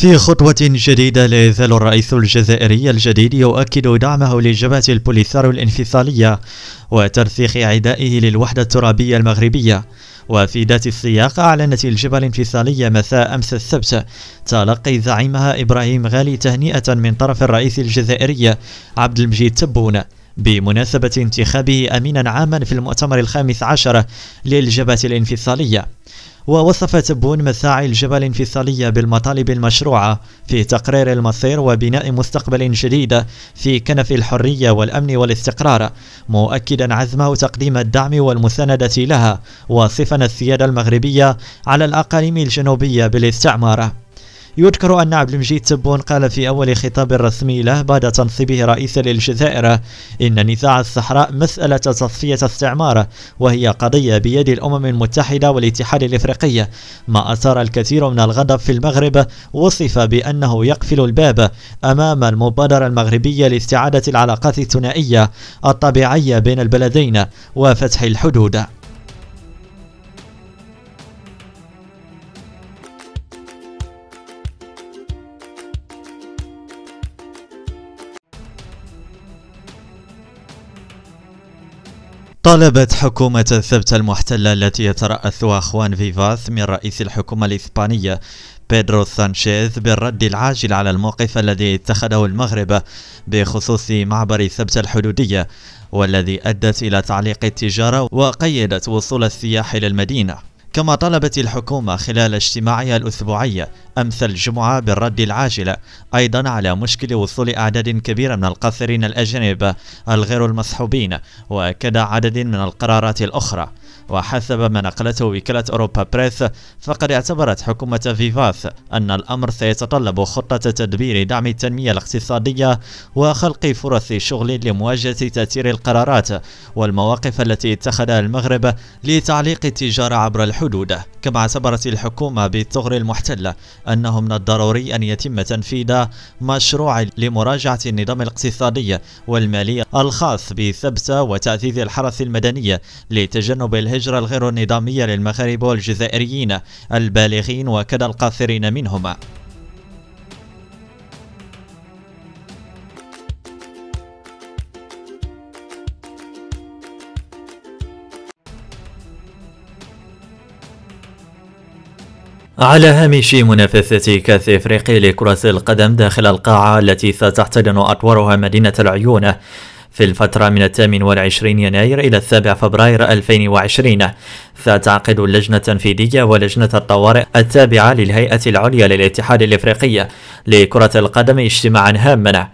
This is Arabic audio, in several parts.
في خطوة جديدة لا يزال الرئيس الجزائري الجديد يؤكد دعمه لجبهة البوليثارو الانفصالية وترسيخ عدائه للوحدة الترابية المغربية وفي ذات السياق أعلنت الجبهة الانفصالية مساء أمس السبت تلقي زعيمها إبراهيم غالي تهنئة من طرف الرئيس الجزائري عبد المجيد تبون بمناسبة انتخابه أمينا عاما في المؤتمر الخامس عشر للجبهة الانفصالية ووصفت بون مساعي الجبل الانفصالية بالمطالب المشروعة في تقرير المصير وبناء مستقبل جديد في كنف الحرية والأمن والاستقرار مؤكدا عزمه تقديم الدعم والمساندة لها وصفا السيادة المغربية على الأقاليم الجنوبية بالاستعمار يذكر أن عبد المجيد تبون قال في أول خطاب رسمي له بعد تنصيبه رئيسا للجزائر إن نزاع الصحراء مسألة تصفية استعمار وهي قضية بيد الأمم المتحدة والاتحاد الإفريقي ما أثار الكثير من الغضب في المغرب وصف بأنه يقفل الباب أمام المبادرة المغربية لاستعادة العلاقات الثنائية الطبيعية بين البلدين وفتح الحدود طالبت حكومة الثبت المحتلة التي يترأسها أخوان فيفاث من رئيس الحكومة الإسبانية بيدرو سانشيز بالرد العاجل على الموقف الذي اتخذه المغرب بخصوص معبر ثبت الحدودية والذي أدت إلى تعليق التجارة وقيدت وصول السياح إلى المدينة كما طلبت الحكومة خلال اجتماعها الأسبوعي أمس الجمعة بالرد العاجل أيضا على مشكل وصول أعداد كبيرة من القاصرين الأجانب الغير المصحوبين وكذا عدد من القرارات الأخرى وحسب ما نقلته وكالة أوروبا بريس فقد اعتبرت حكومة فيفاس أن الأمر سيتطلب خطة تدبير دعم التنمية الاقتصادية وخلق فرص شغل لمواجهة تأثير القرارات والمواقف التي اتخذها المغرب لتعليق التجارة عبر الحدود حدوده كما اعتبرت الحكومة بالثغر المحتلة أنه من الضروري أن يتم تنفيذ مشروع لمراجعة النظام الاقتصادي والمالي الخاص بثبت وتعزيز الحرس المدنية لتجنب الهجرة الغير النظامية للمغاربة والجزائريين البالغين وكذا القاصرين منهما على هامش منافسة كأس إفريقيا لكرة القدم داخل القاعة التي ستحتضن أطوارها مدينة العيون في الفترة من 28 يناير إلى 7 فبراير 2020 ستعقد اللجنة التنفيذية ولجنة الطوارئ التابعة للهيئة العليا للاتحاد الإفريقي لكرة القدم اجتماعا هاما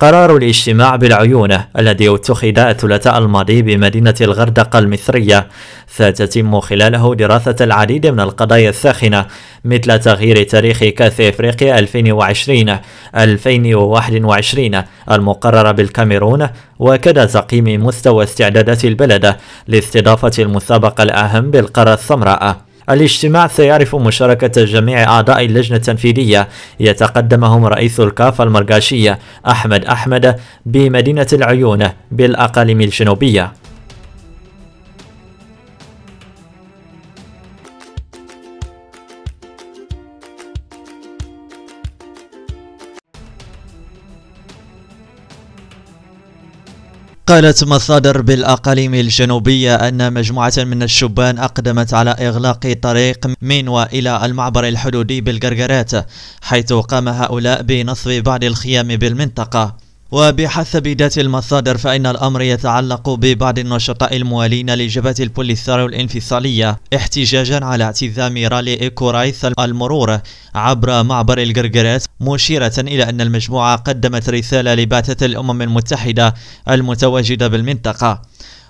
قرار الاجتماع بالعيون الذي اتخذ الثلاثاء الماضي بمدينة الغردقة المصرية ستتم خلاله دراسة العديد من القضايا الساخنة مثل تغيير تاريخ كأس إفريقيا 2020 2021 المقررة بالكاميرون وكذا تقييم مستوى استعدادات البلد لاستضافة المسابقة الأهم بالقارة السمراء الاجتماع سيعرف مشاركة جميع أعضاء اللجنة التنفيذية يتقدمهم رئيس الكافة المرقاشية أحمد أحمد بمدينة العيون بالأقاليم الجنوبية قالت مصادر بالأقاليم الجنوبية أن مجموعة من الشبان أقدمت على إغلاق طريق من وإلى المعبر الحدودي بالقرقرات حيث قام هؤلاء بنصب بعض الخيام بالمنطقة وبحسب ذات المصادر فإن الأمر يتعلق ببعض النشطاء الموالين لجبهة البوليساريو الانفصالية احتجاجا على اعتزام رالي إيكورايس المرور عبر معبر القرقرات مشيرة إلى أن المجموعة قدمت رسالة لبعثة الأمم المتحدة المتواجدة بالمنطقة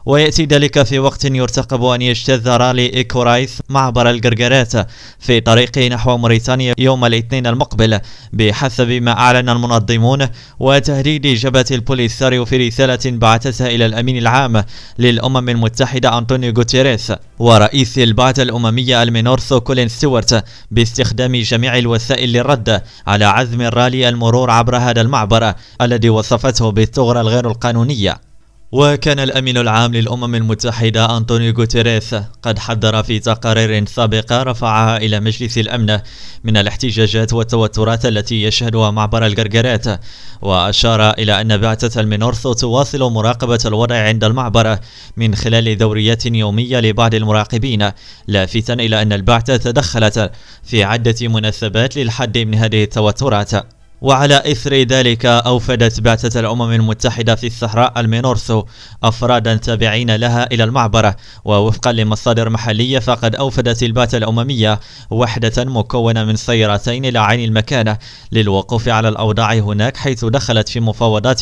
ويأتي ذلك في وقت يرتقب أن يجتذ رالي إيكورايث معبر القرقرات في طريقه نحو موريتانيا يوم الاثنين المقبل بحسب ما أعلن المنظمون وتهديد جبهة البوليساريو في رسالة بعثتها إلى الأمين العام للأمم المتحدة أنطونيو غوتيريس ورئيس البعثة الأممية المينورثو كولين ستيوارت باستخدام جميع الوسائل للرد على عزم الرالي المرور عبر هذا المعبر الذي وصفته بالثغرة الغير القانونية وكان الأمين العام للأمم المتحدة أنطونيو غوتيريث قد حذر في تقارير سابقة رفعها إلى مجلس الأمن من الاحتجاجات والتوترات التي يشهدها معبر الجرجرات وأشار إلى أن بعثة المينورثو تواصل مراقبة الوضع عند المعبر من خلال دوريات يومية لبعض المراقبين لافتا إلى أن البعثة تدخلت في عدة مناسبات للحد من هذه التوترات وعلى إثر ذلك أوفدت بعثة الأمم المتحدة في الصحراء المينورسو أفرادا تابعين لها إلى المعبرة ووفقا لمصادر محلية فقد أوفدت البعثة الأممية وحدة مكونة من سيارتين إلى عين المكانة للوقوف على الأوضاع هناك حيث دخلت في مفاوضات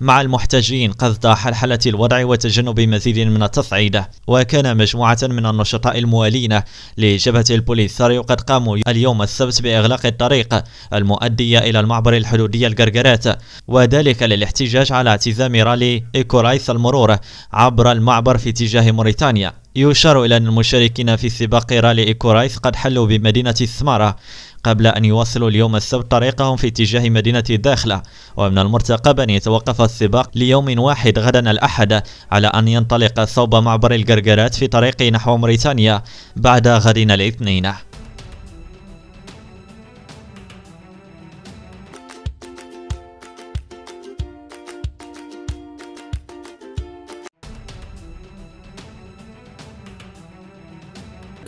مع المحتجين قصد حلحلة الوضع وتجنب مزيد من التصعيد وكان مجموعة من النشطاء الموالين لجبهة البوليساريو قد قاموا اليوم السبت بإغلاق الطريق المؤدية إلى معبر الحدودي القرقرات وذلك للاحتجاج على اعتزام رالي إيكورايث المرور عبر المعبر في اتجاه موريتانيا يشار إلى أن المشاركين في سباق رالي إيكورايث قد حلوا بمدينة الثمارة قبل أن يواصلوا اليوم السبت طريقهم في اتجاه مدينة الداخلة ومن المرتقب أن يتوقف السباق ليوم واحد غدا الأحد على أن ينطلق صوب معبر القرقرات في طريقه نحو موريتانيا بعد غد الاثنين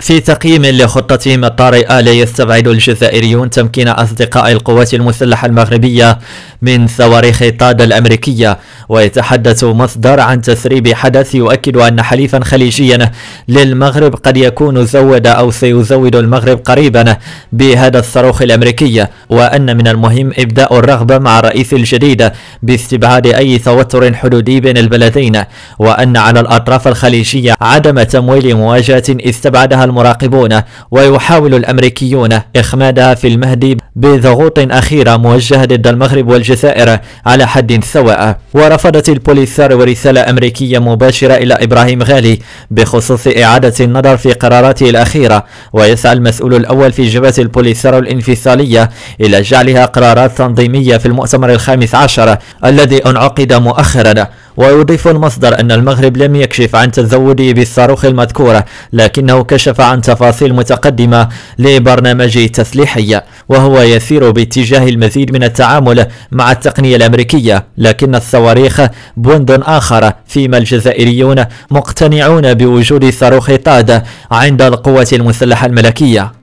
في تقييم لخطتهم الطارئة لا يستبعد الجزائريون تمكين أصدقاء القوات المسلحة المغربية من صواريخ طاد الأمريكية ويتحدث مصدر عن تسريب حدث يؤكد أن حليفا خليجيا للمغرب قد يكون زود أو سيزود المغرب قريبا بهذا الصاروخ الأمريكي وأن من المهم إبداء الرغبة مع الرئيس الجديد باستبعاد أي توتر حدودي بين البلدين وأن على الأطراف الخليجية عدم تمويل مواجهة استبعدها المراقبون ويحاول الأمريكيون إخمادها في المهد بضغوط أخيرة موجهة ضد المغرب والجزائر على حد سواء ورفضت البوليساريو رسالة أمريكية مباشرة إلى إبراهيم غالي بخصوص إعادة النظر في قراراته الأخيرة ويسعى المسؤول الأول في جبهة البوليساريو الانفصالية إلى جعلها قرارات تنظيمية في المؤتمر الخامس عشر الذي انعقد مؤخرا ويضيف المصدر أن المغرب لم يكشف عن تزوده بالصاروخ المذكورة لكنه كشف عن تفاصيل متقدمة لبرنامجه التسليحي وهو يسير باتجاه المزيد من التعامل مع التقنية الأمريكية لكن الصواريخ بند آخر فيما الجزائريون مقتنعون بوجود صاروخ طاد عند القوة المسلحة الملكية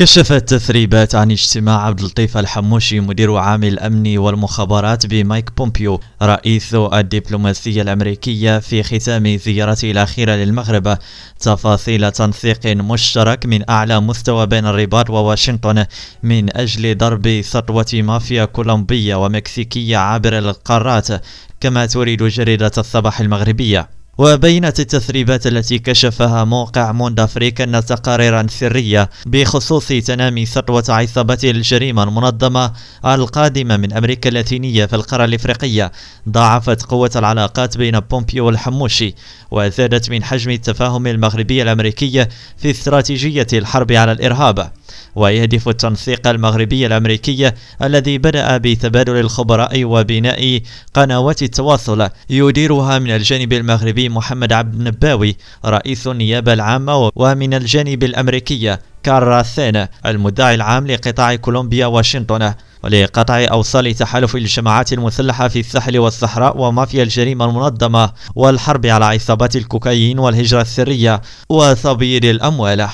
كشفت تثريبات عن اجتماع عبد اللطيف الحموشي مدير عام الامن والمخابرات بمايك بومبيو رئيس الدبلوماسيه الامريكيه في ختام زيارته الاخيره للمغرب تفاصيل تنسيق مشترك من اعلى مستوى بين الرباط وواشنطن من اجل ضرب سطوه مافيا كولومبيه ومكسيكيه عبر القارات كما تريد جريده الصباح المغربيه وبينت التسريبات التي كشفها موقع موند أفريك أن تقاريرا سرية بخصوص تنامي سطوة عصابة الجريمة المنظمة القادمة من أمريكا اللاتينية في القارة الإفريقية ضاعفت قوة العلاقات بين بومبيو والحموشي وزادت من حجم التفاهم المغربي الأمريكي في استراتيجية الحرب على الإرهاب ويهدف التنسيق المغربي الأمريكي الذي بدأ بتبادل الخبراء وبناء قنوات التواصل يديرها من الجانب المغربي محمد عبد النباوي رئيس النيابة العامة ومن الجانب الأمريكي كاراثين المدعي العام لقطاع كولومبيا واشنطن ولقطع أوصال تحالف الجماعات المسلحة في الساحل والصحراء ومافيا الجريمة المنظمة والحرب على عصابات الكوكايين والهجرة السرية وتبييض الأموال